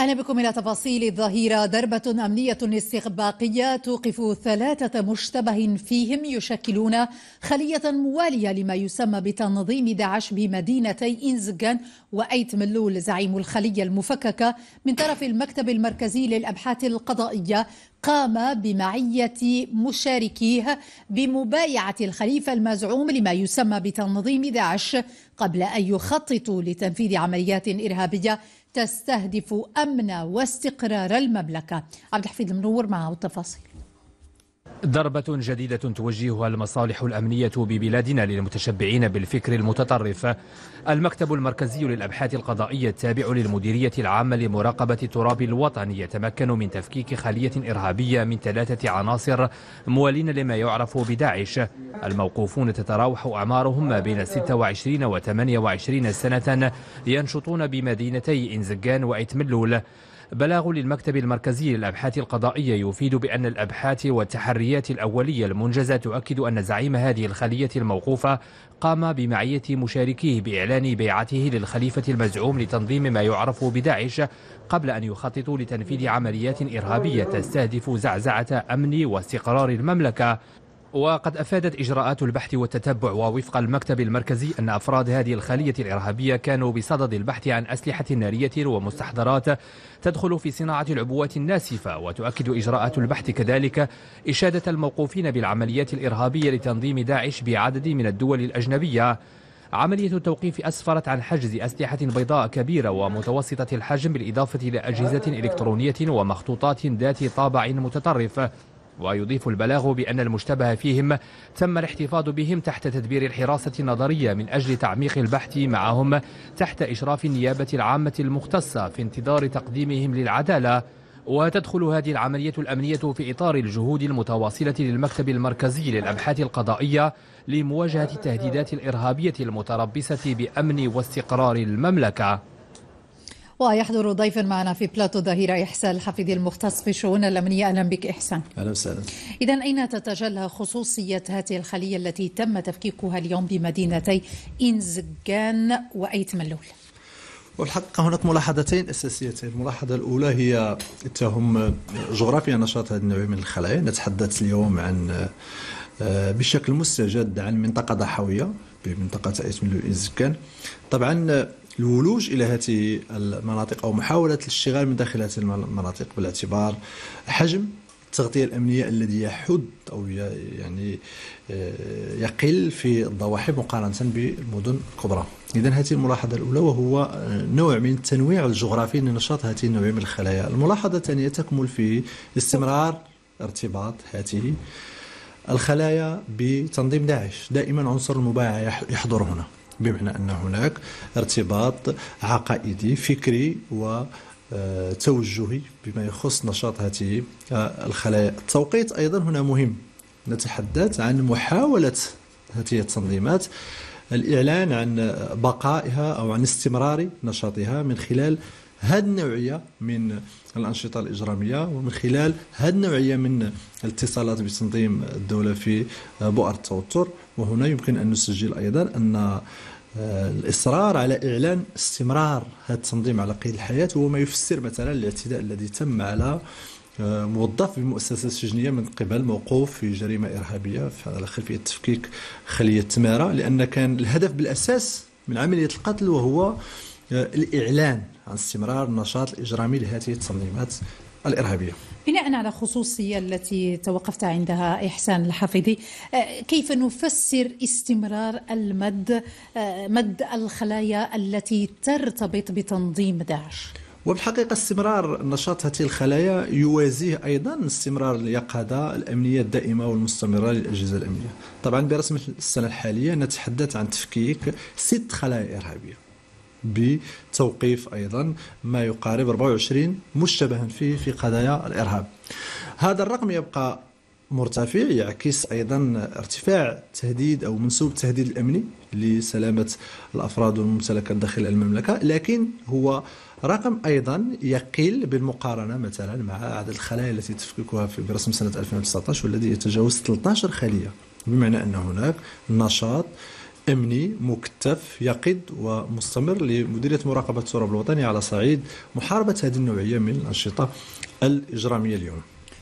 أهلا بكم إلى تفاصيل الظهيرة ضربة أمنية استخباقية توقف ثلاثة مشتبه فيهم يشكلون خلية موالية لما يسمى بتنظيم داعش بمدينتي إنزغان وأيت ملول زعيم الخلية المفككة من طرف المكتب المركزي للأبحاث القضائية قام بمعية مشاركيه بمبايعة الخليفة المزعوم لما يسمى بتنظيم داعش قبل أن يخططوا لتنفيذ عمليات إرهابية تستهدف أمن واستقرار المملكة عبد الحفيظ المنور معه التفاصيل ضربة جديدة توجهها المصالح الأمنية ببلادنا للمتشبعين بالفكر المتطرف المكتب المركزي للأبحاث القضائية التابع للمديرية العامة لمراقبة التراب الوطني يتمكن من تفكيك خلية إرهابية من ثلاثة عناصر موالين لما يعرف بداعش الموقوفون تتراوح أعمارهم ما بين 26 و 28 سنة ينشطون بمدينتي إنزجان وإتملول بلاغ للمكتب المركزي للأبحاث القضائية يفيد بأن الأبحاث والتحريات الأولية المنجزة تؤكد أن زعيم هذه الخلية الموقوفة قام بمعية مشاركيه بإعلان بيعته للخليفة المزعوم لتنظيم ما يعرف بداعش قبل أن يخططوا لتنفيذ عمليات إرهابية تستهدف زعزعة أمن واستقرار المملكة وقد أفادت إجراءات البحث والتتبع ووفق المكتب المركزي أن أفراد هذه الخلية الإرهابية كانوا بصدد البحث عن أسلحة نارية ومستحضرات تدخل في صناعة العبوات الناسفة وتؤكد إجراءات البحث كذلك إشادة الموقوفين بالعمليات الإرهابية لتنظيم داعش بعدد من الدول الأجنبية عملية التوقيف أسفرت عن حجز أسلحة بيضاء كبيرة ومتوسطة الحجم بالإضافة إلى أجهزة إلكترونية ومخطوطات ذات طابع متطرف ويضيف البلاغ بأن المشتبه فيهم تم الاحتفاظ بهم تحت تدبير الحراسة النظرية من أجل تعميق البحث معهم تحت إشراف النيابة العامة المختصة في انتظار تقديمهم للعدالة وتدخل هذه العملية الأمنية في إطار الجهود المتواصلة للمكتب المركزي للأبحاث القضائية لمواجهة التهديدات الإرهابية المتربصة بأمن واستقرار المملكة ويحضر ضيفا معنا في بلاتو ظهيرة إحسان الحفيدي المختص في الشؤون الأمنية أهلا بك إحسان أهلا وسهلا إذا أين تتجلى خصوصية هذه الخلية التي تم تفكيكها اليوم بمدينتي إنزجان وأيت ملول؟ والحقيقة هناك ملاحظتين أساسيتين الملاحظة الأولى هي تهم جغرافيا نشاط هذا النوع من الخلايا نتحدث اليوم عن آه، بشكل مستجد عن منطقة ضحوية بمنطقة إسم الإنزكان طبعا الولوج الى هذه المناطق او محاوله الاشتغال من داخل هذه المناطق بالاعتبار حجم التغطيه الامنيه الذي يحد او يعني آه، يقل في الضواحي مقارنه بالمدن الكبرى اذا هذه الملاحظه الاولى وهو آه، نوع من التنويع الجغرافي لنشاط هذه النوع من الخلايا الملاحظه الثانيه تكمن في استمرار ارتباط هذه الخلايا بتنظيم داعش دائما عنصر المبايعه يحضر هنا بمعنى أن هناك ارتباط عقائدي فكري و آه، توجهي بما يخص نشاط هذه آه، الخلايا التوقيت أيضا هنا مهم نتحدث عن محاولة هذه التنظيمات الإعلان عن بقائها أو عن استمرار نشاطها من خلال هذه النوعية من الأنشطة الإجرامية ومن خلال هذه النوعية من الاتصالات بتنظيم الدولة في آه، بؤر التوتر وهنا يمكن أن نسجل أيضا أن آه، الاصرار على اعلان استمرار هذا التنظيم على قيد الحياه هو ما يفسر مثلا الاعتداء الذي تم على آه، موظف بمؤسسه سجنيه من قبل موقوف في جريمه ارهابيه على خلفيه تفكيك خليه تماره لان كان الهدف بالاساس من عمليه القتل وهو آه، الاعلان عن استمرار النشاط الاجرامي لهذه التنظيمات الإرهابية بناء على خصوصية التي توقفت عندها إحسان الحفيظي آه، كيف نفسر استمرار المد آه، مد الخلايا التي ترتبط بتنظيم داعش وبالحقيقة استمرار نشاط هذه الخلايا يوازيه أيضا استمرار اليقظة الأمنية الدائمة والمستمرة للأجهزة الأمنية طبعا برسمة السنة الحالية نتحدث عن تفكيك ست خلايا إرهابية بتوقيف أيضا ما يقارب 24 مشتبها فيه في قضايا الإرهاب هذا الرقم يبقى مرتفع يعكس ايضا ارتفاع تهديد او منسوب التهديد الامني لسلامه الافراد والممتلكات داخل المملكه لكن هو رقم ايضا يقل بالمقارنه مثلا مع عدد الخلايا التي تفككها في برسم سنه 2019 والذي يتجاوز 13 خليه بمعنى ان هناك نشاط امني مكتف يقظ ومستمر لمديريه مراقبه التراب الوطني على صعيد محاربه هذه النوعيه من الانشطه الاجراميه اليوم.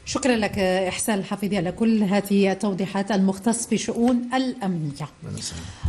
شكرا لك إحسان الحفيظي على كل هذه التوضيحات المختص شؤون الأمنية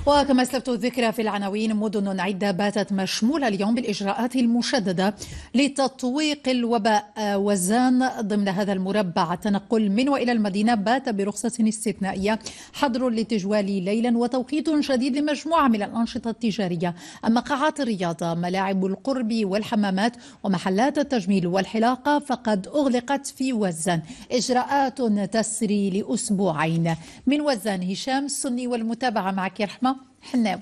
وكما أسلفت الذكرى في العناوين مدن عدة باتت مشمولة اليوم بالإجراءات المشددة لتطويق الوباء وزان ضمن هذا المربع التنقل من وإلى المدينة بات برخصة استثنائية حظر للتجوال ليلا وتوقيت شديد لمجموعة من الأنشطة التجارية أما قاعات الرياضة ملاعب القرب والحمامات ومحلات التجميل والحلاقة فقد أغلقت في وزان إجراءات تسري لأسبوعين من وزان هشام السني والمتابعة معك يا رحمة حناوي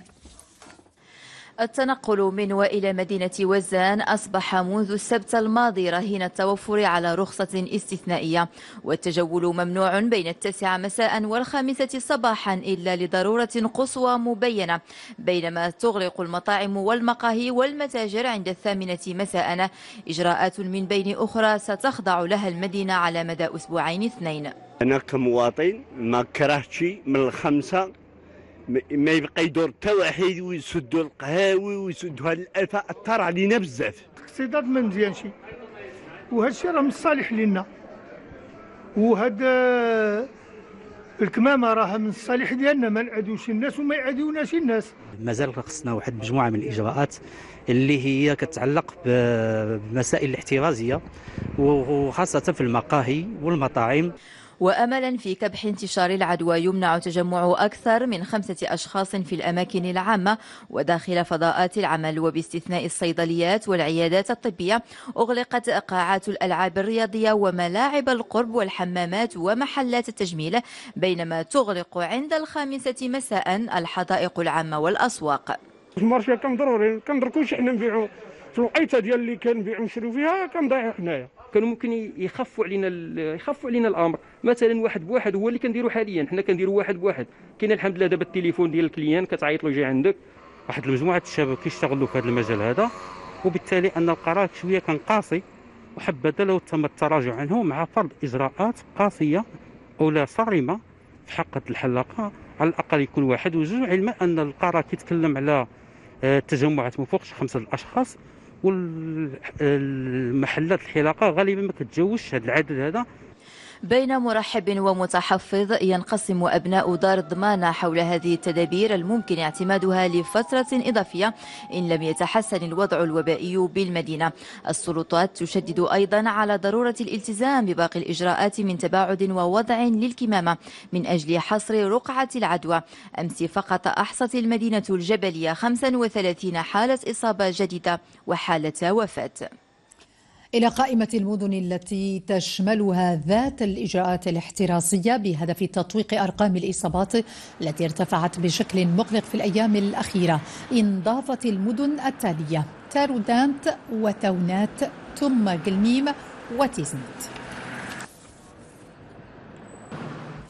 التنقل من وإلى مدينة وزان أصبح منذ السبت الماضي رهين التوفر على رخصة استثنائية والتجول ممنوع بين التاسعة مساء والخامسة صباحا إلا لضرورة قصوى مبينة بينما تغلق المطاعم والمقاهي والمتاجر عند الثامنة مساء إجراءات من بين أخرى ستخضع لها المدينة على مدى أسبوعين اثنين أنا كمواطن ما كرهتش من الخمسة ما يبقى يدور حتى واحد ويسدوا القهاوي ويسدوا هذا الالفه اثر علينا بزاف الاقتصاد ما مزيانش وهذا الشيء راه مش صالح لنا وهاد آه، الكمامه راها من الصالح ديالنا ما نعادوش الناس وما يعادوناش الناس مازال خصنا واحد مجموعه من الاجراءات اللي هي كتعلق بمسائل الاحترازيه وخاصه في المقاهي والمطاعم وأملا في كبح انتشار العدوى يمنع تجمع أكثر من خمسة أشخاص في الأماكن العامة وداخل فضاءات العمل وباستثناء الصيدليات والعيادات الطبية أغلقت قاعات الألعاب الرياضية وملاعب القرب والحمامات ومحلات التجميل بينما تغلق عند الخامسة مساء الحدائق العامة والأسواق المارشي كان ضروري كندركوش احنا نبيعو في الوقيته ديال اللي كنبيعو ونشريو فيها كنضيعو حنايا كانوا ممكن يخفوا علينا يخفوا علينا الامر مثلا واحد بواحد هو اللي كنديروا حاليا حنا كنديروا واحد بواحد كاين الحمد لله دابا التليفون ديال الكليان كتعيط له يجي عندك واحد المجموعه الشباب كيشتغلوا في هذا المجال هذا وبالتالي ان القرار شويه كان قاسي وحبذا لو تم التراجع عنه مع فرض اجراءات قاسيه او لا صارمه في حق الحلاقه على الاقل يكون واحد وجوج علما ان القرار كيتكلم على آه، تجمعات ما فوقش خمسه الاشخاص والمحلات الحلاقه غالبا ما كتجاوزش هذا العدد هذا بين مرحب ومتحفظ ينقسم أبناء دار الضمانة حول هذه التدابير الممكن اعتمادها لفترة إضافية إن لم يتحسن الوضع الوبائي بالمدينة السلطات تشدد أيضا على ضرورة الالتزام بباقي الإجراءات من تباعد ووضع للكمامة من أجل حصر رقعة العدوى أمس فقط أحصت المدينة الجبلية 35 حالة إصابة جديدة وحالة وفاة إلى قائمة المدن التي تشملها ذات الإجراءات الاحترازية بهدف تطويق أرقام الإصابات التي ارتفعت بشكل مقلق في الأيام الأخيرة انضافت المدن التالية تارودانت وتونات ثم قلميم وتيزنت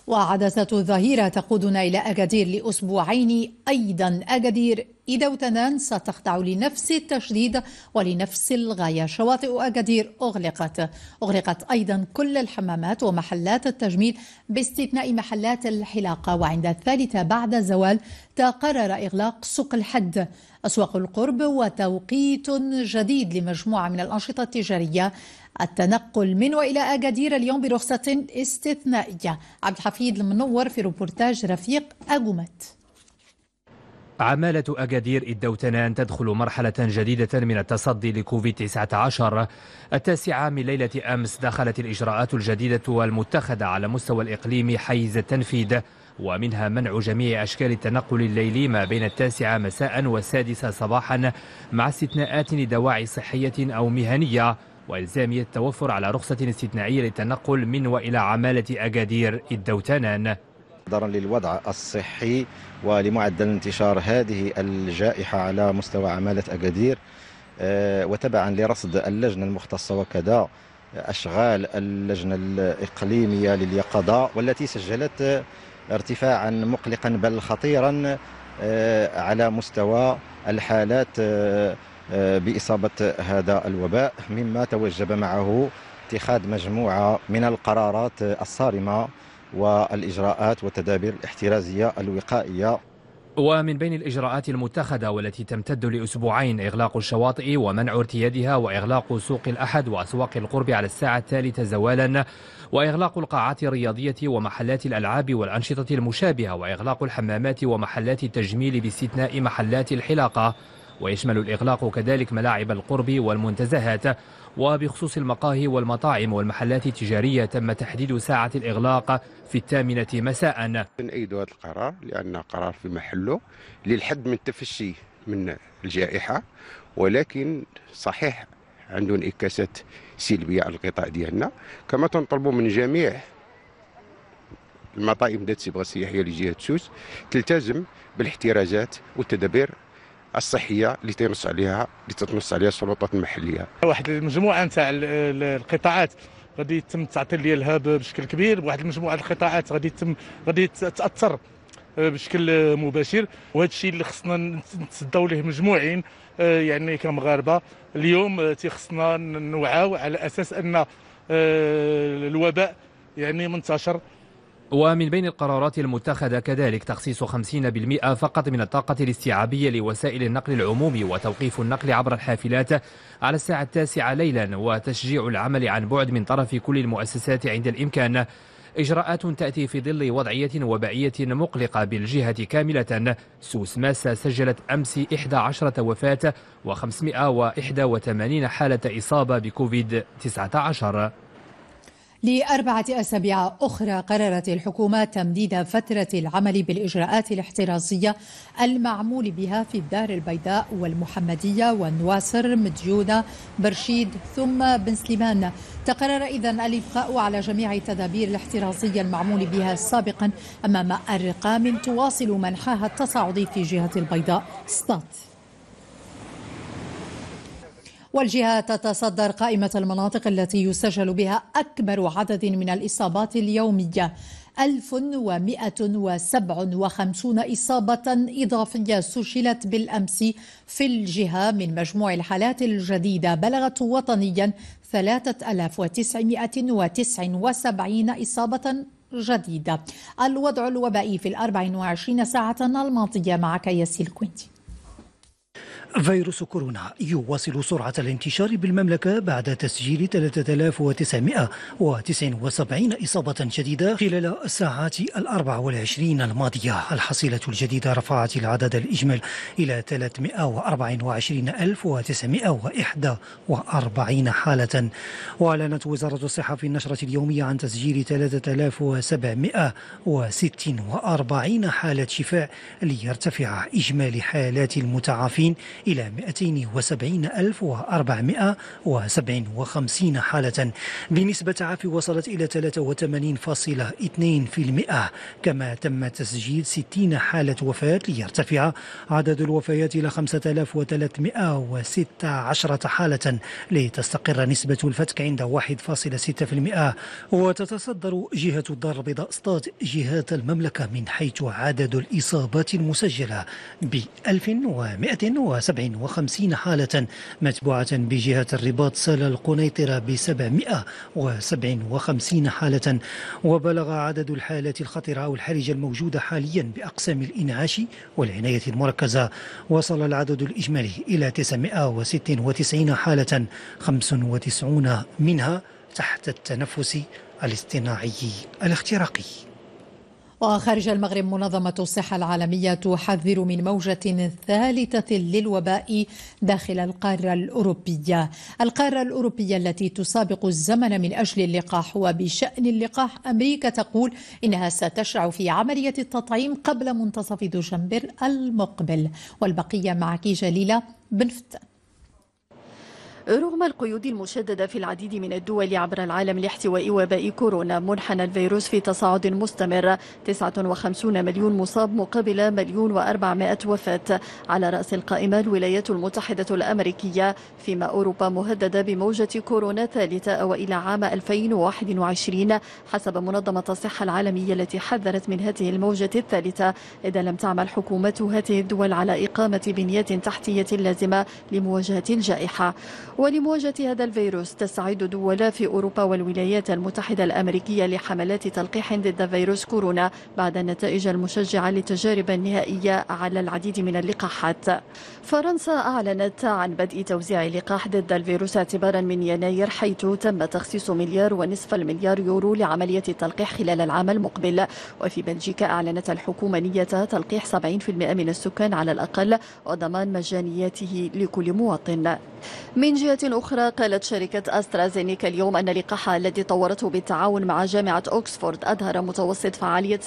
وعدسة الظهيرة تقودنا إلى أكادير لأسبوعين أيضا أكادير إذا وتنان ستخضع لنفس التشديد ولنفس الغاية شواطئ أكادير أغلقت أغلقت أيضا كل الحمامات ومحلات التجميل باستثناء محلات الحلاقة وعند الثالثة بعد الزوال تقرر إغلاق سوق الحد أسواق القرب وتوقيت جديد لمجموعة من الأنشطة التجارية التنقل من وإلى اكادير اليوم برخصة استثنائية عبد الحفيد المنور في روبورتاج رفيق اجومت عمالة أكادير الدوتنان تدخل مرحلة جديدة من التصدي لكوفيد 19 التاسعة من ليلة أمس دخلت الإجراءات الجديدة والمتخذة على مستوى الإقليم حيز التنفيذ ومنها منع جميع أشكال التنقل الليلي ما بين التاسعة مساء والسادسة صباحا مع استثناءات لدواعي صحية أو مهنية وإلزامية التوفر على رخصة استثنائية للتنقل من وإلى عمالة أكادير الدوتنان نظرا للوضع الصحي ولمعدل انتشار هذه الجائحة على مستوى عمالة أكادير آه، وتبعا لرصد اللجنة المختصة وكذا أشغال اللجنة الإقليمية لليقظة والتي سجلت ارتفاعا مقلقا بل خطيرا آه، على مستوى الحالات آه، آه، باصابه هذا الوباء مما توجب معه اتخاذ مجموعه من القرارات الصارمه والاجراءات والتدابير الاحترازيه الوقائيه ومن بين الإجراءات المتخذة والتي تمتد لأسبوعين إغلاق الشواطئ ومنع ارتيادها وإغلاق سوق الأحد وأسواق القرب على الساعة الثالثة زوالا وإغلاق القاعات الرياضية ومحلات الألعاب والأنشطة المشابهة وإغلاق الحمامات ومحلات التجميل باستثناء محلات الحلاقة ويشمل الإغلاق كذلك ملاعب القرب والمنتزهات وبخصوص المقاهي والمطاعم والمحلات التجارية تم تحديد ساعة الإغلاق في الثامنة مساء نأيد هذا القرار لأن قرار في محله للحد من التفشي من الجائحة ولكن صحيح عنده انعكاسات سلبية على القطاع ديالنا كما تنطلبوا من جميع المطاعم ذات صبغه سياحيه لجهه سوس تلتزم بالاحترازات والتدابير الصحيه اللي تنص عليها اللي تتنص عليها السلطات المحليه واحد المجموعه نتاع القطاعات غادي يتم التعطيل ديالها بشكل كبير واحد المجموعه القطاعات غادي يتم غادي تاثر بشكل مباشر وهذا الشيء اللي خصنا نتسداو ليه مجموعين آه، يعني كمغاربه اليوم آه، تيخصنا نوعاو على اساس ان آه، الوباء يعني منتشر ومن بين القرارات المتخذة كذلك تخصيص 50% فقط من الطاقة الاستيعابية لوسائل النقل العمومي وتوقيف النقل عبر الحافلات على الساعة التاسعة ليلا وتشجيع العمل عن بعد من طرف كل المؤسسات عند الإمكان إجراءات تأتي في ظل وضعية وبائية مقلقة بالجهة كاملة سوس ماسا سجلت أمس 11 وفاة و581 حالة إصابة بكوفيد 19 لأربعة أسابيع أخرى قررت الحكومة تمديد فترة العمل بالإجراءات الاحترازية المعمول بها في الدار البيضاء والمحمدية والنواصر مديونة برشيد ثم بن سليمان تقرر إذا الإبقاء على جميع التدابير الاحترازية المعمول بها سابقا أمام أرقام تواصل منحاها التصاعدي في جهة البيضاء ستات والجهة تتصدر قائمة المناطق التي يسجل بها أكبر عدد من الإصابات اليومية 1157 إصابة إضافية سجلت بالأمس في الجهة من مجموع الحالات الجديدة بلغت وطنيا 3979 إصابة جديدة الوضع الوبائي في الأربع وعشرين ساعة الماضية معك ياسيل كوينتي فيروس كورونا يواصل سرعة الانتشار بالمملكة بعد تسجيل 3979 إصابة جديدة خلال الساعات الأربع والعشرين الماضية الحصيلة الجديدة رفعت العدد الإجمال إلى 324941 حالة وأعلنت وزارة الصحة في النشرة اليومية عن تسجيل 3746 حالة شفاء ليرتفع إجمالي حالات المتعافين إلى 270457 حالة بنسبة عافي وصلت إلى 83.2% كما تم تسجيل 60 حالة وفاة ليرتفع عدد الوفيات إلى 5316 حالة لتستقر نسبة الفتك عند 1.6% وتتصدر جهة الدار البيضاء سطات جهات المملكة من حيث عدد الإصابات المسجلة ب 1100 57 حالة متبوعة بجهة الرباط سالة القنيطرة ب 757 حالة وبلغ عدد الحالات الخطرة أو الحرجة الموجودة حاليا بأقسام الإنعاش والعناية المركزة وصل العدد الإجمالي إلى 996 حالة 95 منها تحت التنفس الاصطناعي الاختراقي وخارج المغرب منظمة الصحة العالمية تحذر من موجة ثالثة للوباء داخل القارة الأوروبية القارة الأوروبية التي تسابق الزمن من أجل اللقاح وبشأن اللقاح أمريكا تقول إنها ستشرع في عملية التطعيم قبل منتصف دجنبر المقبل والبقية معك جليلة بنفتن رغم القيود المشددة في العديد من الدول عبر العالم لاحتواء وباء كورونا منحنى الفيروس في تصاعد مستمر 59 مليون مصاب مقابل مليون و400 وفاة على رأس القائمة الولايات المتحدة الأمريكية فيما أوروبا مهددة بموجة كورونا ثالثة أو إلى عام 2021 حسب منظمة الصحة العالمية التي حذرت من هذه الموجة الثالثة إذا لم تعمل حكومات هذه الدول على إقامة بنية تحتية لازمة لمواجهة الجائحة ولمواجهة هذا الفيروس تستعد دول في أوروبا والولايات المتحدة الأمريكية لحملات تلقيح ضد فيروس كورونا بعد النتائج المشجعة للتجارب النهائية على العديد من اللقاحات فرنسا أعلنت عن بدء توزيع لقاح ضد الفيروس اعتبارا من يناير حيث تم تخصيص مليار ونصف المليار يورو لعملية التلقيح خلال العام المقبل وفي بلجيكا أعلنت الحكومة نية تلقيح 70% من السكان على الأقل وضمان مجانياته لكل مواطن من جهة جهة أخرى قالت شركة أسترازينيكا اليوم أن لقاحها الذي طورته بالتعاون مع جامعة أوكسفورد أظهر متوسط فعالية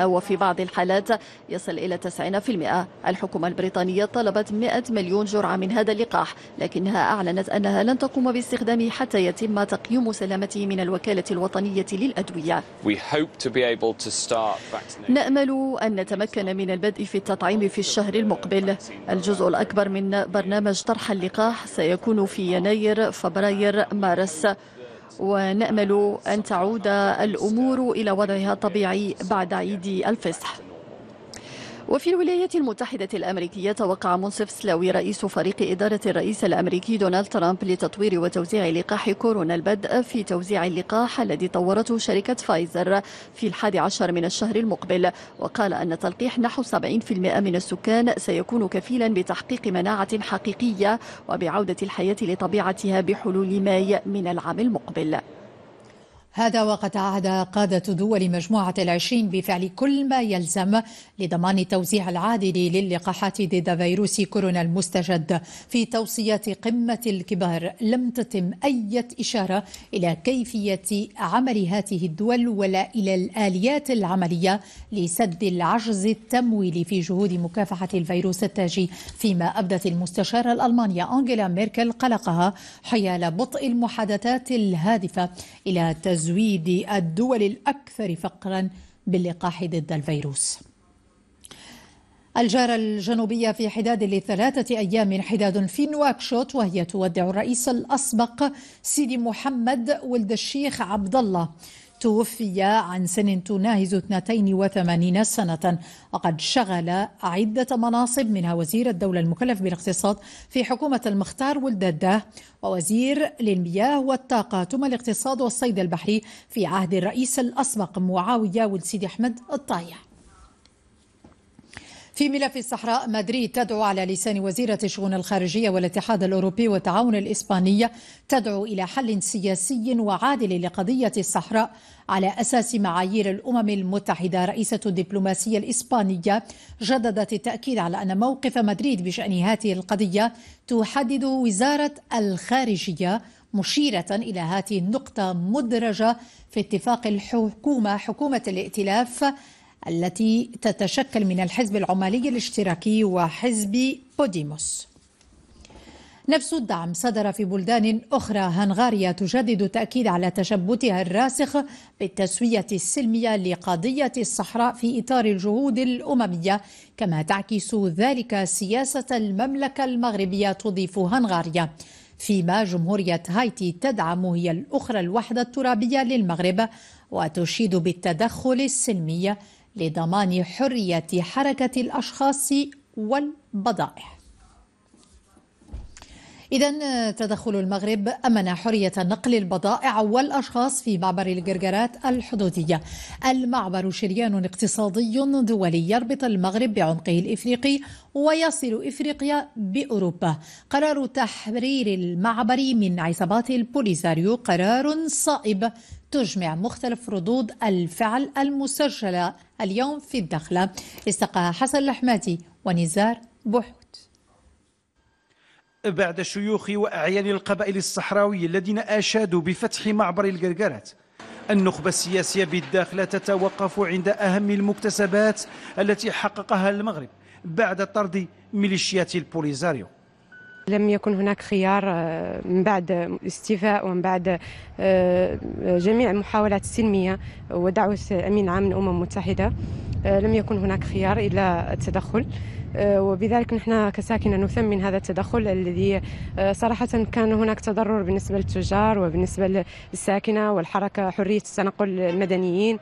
70% وفي بعض الحالات يصل إلى 90% الحكومة البريطانية طلبت 100 مليون جرعة من هذا اللقاح لكنها أعلنت أنها لن تقوم باستخدامه حتى يتم تقييم سلامته من الوكالة الوطنية للأدوية نأمل أن نتمكن من البدء في التطعيم في الشهر المقبل الجزء الأكبر من برنامج طرح اللقاح سيكون في يناير فبراير مارس ونأمل أن تعود الأمور إلى وضعها الطبيعي بعد عيد الفصح وفي الولايات المتحدة الأمريكية توقع منصف سلاوي رئيس فريق إدارة الرئيس الأمريكي دونالد ترامب لتطوير وتوزيع لقاح كورونا البدء في توزيع اللقاح الذي طورته شركة فايزر في الحادي عشر من الشهر المقبل وقال أن تلقيح نحو 70% من السكان سيكون كفيلا بتحقيق مناعة حقيقية وبعودة الحياة لطبيعتها بحلول ماي من العام المقبل هذا وقد عهد قادة دول مجموعة العشرين بفعل كل ما يلزم لضمان التوزيع العادل للقاحات ضد فيروس كورونا المستجد في توصيات قمة الكبار لم تتم أي إشارة إلى كيفية عمل هذه الدول ولا إلى الآليات العملية لسد العجز التمويلي في جهود مكافحة الفيروس التاجي فيما أبدت المستشارة الألمانية أنجيلا ميركل قلقها حيال بطء المحادثات الهادفة إلى تز تزويد الدول الأكثر فقرا باللقاح ضد الفيروس الجارة الجنوبية في حداد لثلاثة أيام حداد في نواكشوت وهي تودع الرئيس الأسبق سيدي محمد ولد الشيخ عبد الله توفي عن سن تناهز 82 سنة وقد شغل عدة مناصب منها وزير الدولة المكلف بالاقتصاد في حكومة المختار ولدادة ووزير للمياه والطاقة ثم الاقتصاد والصيد البحري في عهد الرئيس الأسبق معاوية ولد سيدي أحمد الطايع في ملف الصحراء مدريد تدعو على لسان وزيرة الشؤون الخارجية والاتحاد الأوروبي والتعاون الإسباني تدعو إلى حل سياسي وعادل لقضية الصحراء على أساس معايير الأمم المتحدة رئيسة الدبلوماسية الإسبانية جددت التأكيد على أن موقف مدريد بشأن هذه القضية تحدد وزارة الخارجية مشيرة إلى هذه النقطة مدرجة في اتفاق الحكومة حكومة الائتلاف التي تتشكل من الحزب العمالي الاشتراكي وحزب بوديموس نفس الدعم صدر في بلدان أخرى هنغاريا تجدد التأكيد على تشبتها الراسخ بالتسوية السلمية لقضية الصحراء في إطار الجهود الأممية كما تعكس ذلك سياسة المملكة المغربية تضيف هنغاريا فيما جمهورية هايتي تدعم هي الأخرى الوحدة الترابية للمغرب وتشيد بالتدخل السلمي لضمان حريه حركه الاشخاص والبضائع إذا تدخل المغرب أمن حرية نقل البضائع والأشخاص في معبر الجرجرات الحدودية المعبر شريان اقتصادي دولي يربط المغرب بعمقه الإفريقي ويصل إفريقيا بأوروبا قرار تحرير المعبر من عصابات البوليساريو قرار صائب تجمع مختلف ردود الفعل المسجلة اليوم في الدخلة استقى حسن الحماتي ونزار بحوت بعد شيوخ وأعيان القبائل الصحراوية الذين أشادوا بفتح معبر القرقرات النخبة السياسية بالداخل تتوقف عند أهم المكتسبات التي حققها المغرب بعد طرد ميليشيات البوليزاريو لم يكن هناك خيار آه، من بعد استيفاء ومن بعد آه، جميع المحاولات السلمية ودعوة أمين عام الأمم المتحدة آه، لم يكن هناك خيار إلا التدخل آه، وبذلك نحن كساكنة نثمن هذا التدخل الذي آه، صراحة كان هناك تضرر بالنسبة للتجار وبالنسبة للساكنة والحركة حرية التنقل المدنيين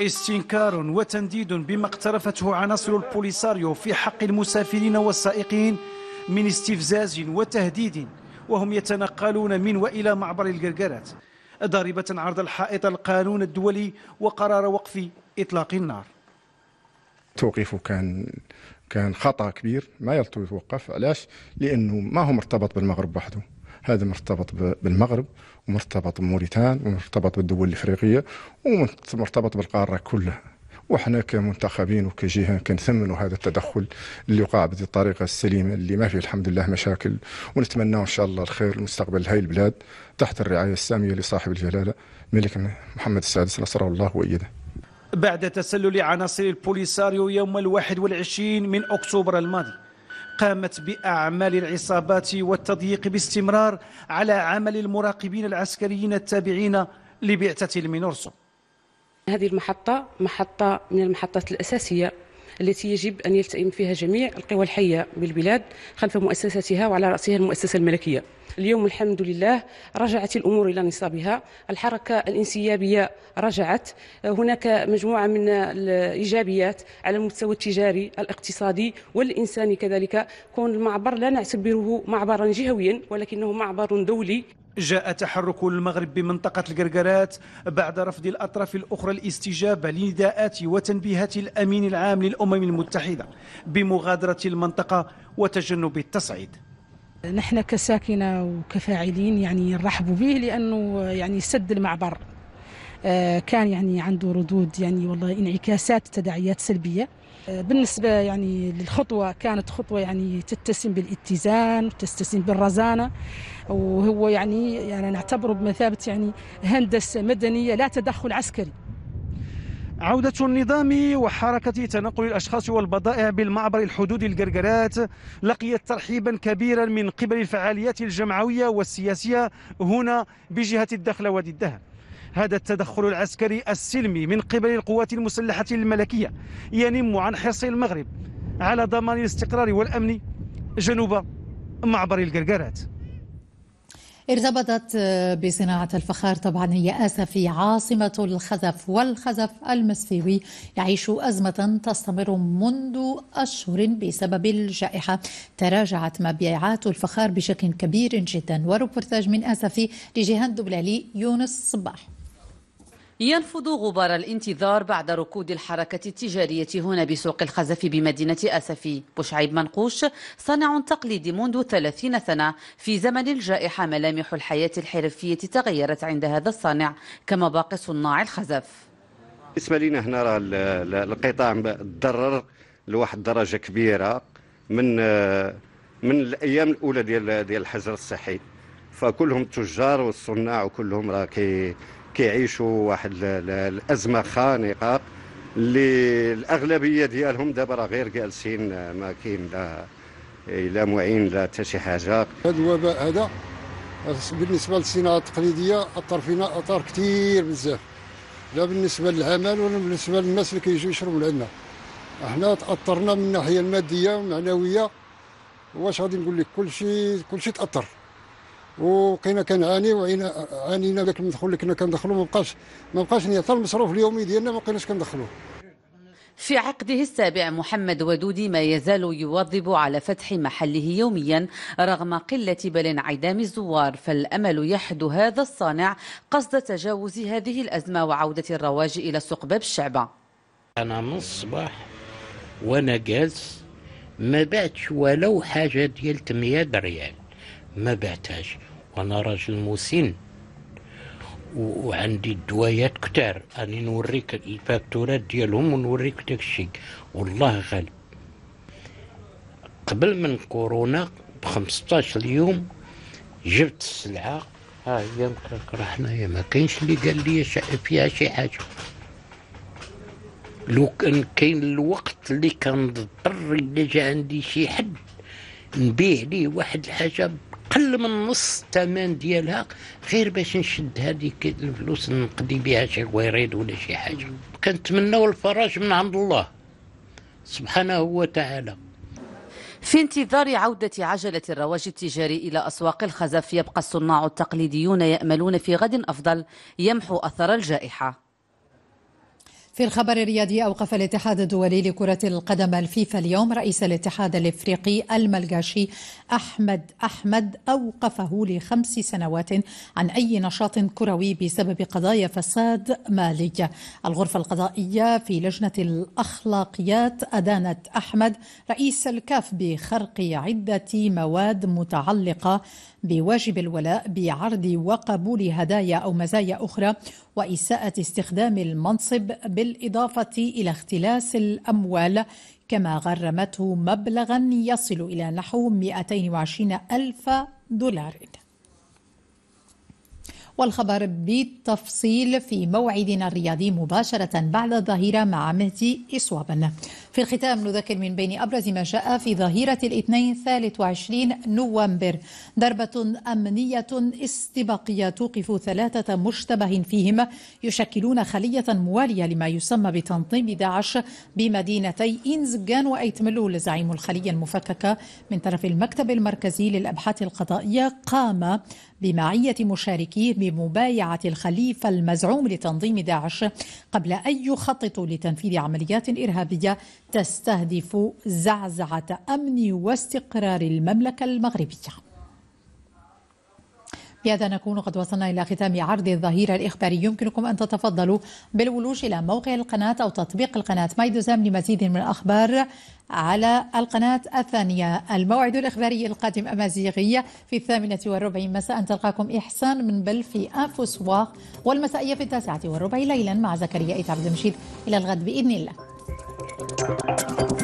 استنكار وتنديد بما اقترفته عناصر البوليساريو في حق المسافرين والسائقين من استفزاز وتهديد وهم يتنقلون من وإلى معبر القرقرات ضاربة عرض الحائط القانون الدولي وقرار وقف إطلاق النار توقيفه كان كان خطا كبير ما يلطو يتوقف علاش لانه ما هو مرتبط بالمغرب وحده هذا مرتبط بالمغرب ومرتبط بموريتان ومرتبط بالدول الافريقيه ومرتبط بالقاره كلها وحنا كمنتخبين وكجهه كنثمنوا هذا التدخل اللي وقع بهذه الطريقه السليمه اللي ما فيه الحمد لله مشاكل ونتمنى ان شاء الله الخير لمستقبل هاي البلاد تحت الرعايه الساميه لصاحب الجلاله ملك محمد السادس نصره الله وايده بعد تسلل عناصر البوليساريو يوم الواحد والعشرين من أكتوبر الماضي قامت بأعمال العصابات والتضييق باستمرار على عمل المراقبين العسكريين التابعين لبعثة المينورسو هذه المحطة محطة من المحطات الأساسية التي يجب أن يلتئم فيها جميع القوى الحية بالبلاد خلف مؤسستها وعلى رأسها المؤسسة الملكية اليوم الحمد لله رجعت الامور الى نصابها الحركه الانسيابيه رجعت هناك مجموعه من الايجابيات على المستوى التجاري الاقتصادي والانساني كذلك كون المعبر لا نعتبره معبرا جهويا ولكنه معبر دولي جاء تحرك المغرب بمنطقة القرقرات بعد رفض الأطراف الأخرى الاستجابة لنداءات وتنبيهات الأمين العام للأمم المتحدة بمغادرة المنطقة وتجنب التصعيد نحن كساكنة وكفاعلين يعني نرحبوا به لأنه يعني سد المعبر آه، كان يعني عنده ردود يعني والله انعكاسات تداعيات سلبيه آه، بالنسبة يعني للخطوة كانت خطوة يعني تتسم بالاتزان وتتسم بالرزانة وهو يعني أنا يعني نعتبره بمثابة يعني هندسة مدنية لا تدخل عسكري عودة النظام وحركة تنقل الأشخاص والبضائع بالمعبر الحدود القرقرات لقيت ترحيبا كبيرا من قبل الفعاليات الجمعوية والسياسية هنا بجهة الدخل وادي الدهب هذا التدخل العسكري السلمي من قبل القوات المسلحة الملكية ينم عن حرص المغرب على ضمان الاستقرار والأمن جنوب معبر القرقرات ارتبطت بصناعة الفخار طبعا هي آسفي عاصمة الخزف والخزف المسفيوي يعيش أزمة تستمر منذ أشهر بسبب الجائحة تراجعت مبيعات الفخار بشكل كبير جدا وربورتاج من آسفي لجهان دبلالي يونس صباح ينفض غبار الانتظار بعد ركود الحركة التجارية هنا بسوق الخزف بمدينة أسفي بوشعيب منقوش صانع تقليدي منذ 30 سنة في زمن الجائحة ملامح الحياة الحرفية تغيرت عند هذا الصانع كما باقي صناع الخزف بالنسبة لنا هنا راه القطاع تضرر لواحد الدرجة كبيرة من من الأيام الأولى ديال ديال الحجر الصحي فكلهم التجار والصناع وكلهم راه كي كيعيشوا واحد الازمه خانقه اللي الاغلبيه ديالهم دابا راه غير جالسين ما كاين لا لا معين لا حتى شي حاجه هذا الوباء هذا بالنسبه للصناعه التقليديه اثر فينا اثر كثير بزاف لا بالنسبه للعمل ولا بالنسبه للناس اللي كيجيو يشربوا من عندنا احنا تاثرنا من الناحيه الماديه والمعنويه واش غادي نقول لك كل شيء كل شيء تاثر وبقينا كنعاني وعينا عانينا ذاك المدخول اللي كنا كندخلوا ما بقاش ما بقاش حتى المصروف اليومي ديالنا ما بقيناش كندخلوه في عقده السابع محمد ودودي ما يزال يواظب على فتح محله يوميا رغم قلة بل انعدام الزوار فالأمل يحدو هذا الصانع قصد تجاوز هذه الأزمة وعودة الرواج إلى سوق باب الشعبة أنا من الصباح وأنا جالس ما بعتش ولو حاجة ديال 800 ريال ما بعتهاش وانا راجل مسن وعندي الدوايات كتار راني نوريك الفاكتورات ديالهم ونوريك داكشي والله غالب قبل من كورونا ب 15 يوم جبت السلعه ها هي مكركره حنايا ما كاينش اللي قال لي فيها شي حاجه لو كان كاين الوقت اللي كنضطر الا جا عندي شي حد نبيع ليه واحد الحاجه اقل من نص الثمن ديالها غير باش نشد هذيك الفلوس نقضي بها شي وريد ولا شي حاجه كنتمناو الفرج من عند الله سبحانه وتعالى في انتظار عودة عجلة الرواج التجاري إلى أسواق الخزف يبقى الصناع التقليديون يأملون في غد أفضل يمحو أثر الجائحة في الخبر الرياضي أوقف الاتحاد الدولي لكرة القدم الفيفا اليوم رئيس الاتحاد الإفريقي الملقاشي أحمد أحمد أوقفه لخمس سنوات عن أي نشاط كروي بسبب قضايا فساد مالي الغرفة القضائية في لجنة الأخلاقيات أدانت أحمد رئيس الكاف بخرق عدة مواد متعلقة بواجب الولاء بعرض وقبول هدايا أو مزايا أخرى وإساءة استخدام المنصب بالإضافة إلى اختلاس الأموال كما غرمته مبلغا يصل إلى نحو 220 ألف دولار والخبر بالتفصيل في موعدنا الرياضي مباشرة بعد الظهيرة مع مهدي إصوابا في الختام نذكر من بين أبرز ما جاء في ظهيرة الاثنين 23 نوفمبر ضربة أمنية استباقية توقف ثلاثة مشتبه فيهم يشكلون خلية موالية لما يسمى بتنظيم داعش بمدينتي إنزجان وأيتملول زعيم الخلية المفككة من طرف المكتب المركزي للأبحاث القضائية قام بمعية مشاركيه بمبايعة الخليفة المزعوم لتنظيم داعش قبل أن يخططوا لتنفيذ عمليات إرهابية تستهدف زعزعة أمن واستقرار المملكة المغربية بهذا نكون قد وصلنا إلى ختام عرض الظهيرة الإخباري يمكنكم أن تتفضلوا بالولوج إلى موقع القناة أو تطبيق القناة مايدوزام لمزيد من الأخبار على القناة الثانية الموعد الإخباري القادم أمازيغية في الثامنة والربع مساء تلقاكم إحسان من بل في أنفسواق والمسائية في التاسعة والربع ليلا مع زكريا إيت عبد المشيد إلى الغد بإذن الله Thank you.